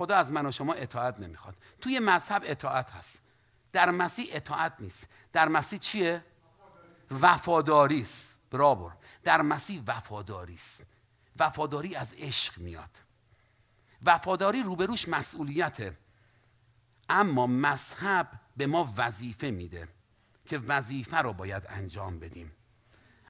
خدا از من و شما اطاعت نمیخواد توی مذهب اطاعت هست در مسیح اطاعت نیست در مسیح چیه وفاداری است برابر در مسیح وفاداری است وفاداری از عشق میاد وفاداری روبروش مسئولیته اما مذهب به ما وظیفه میده که وظیفه رو باید انجام بدیم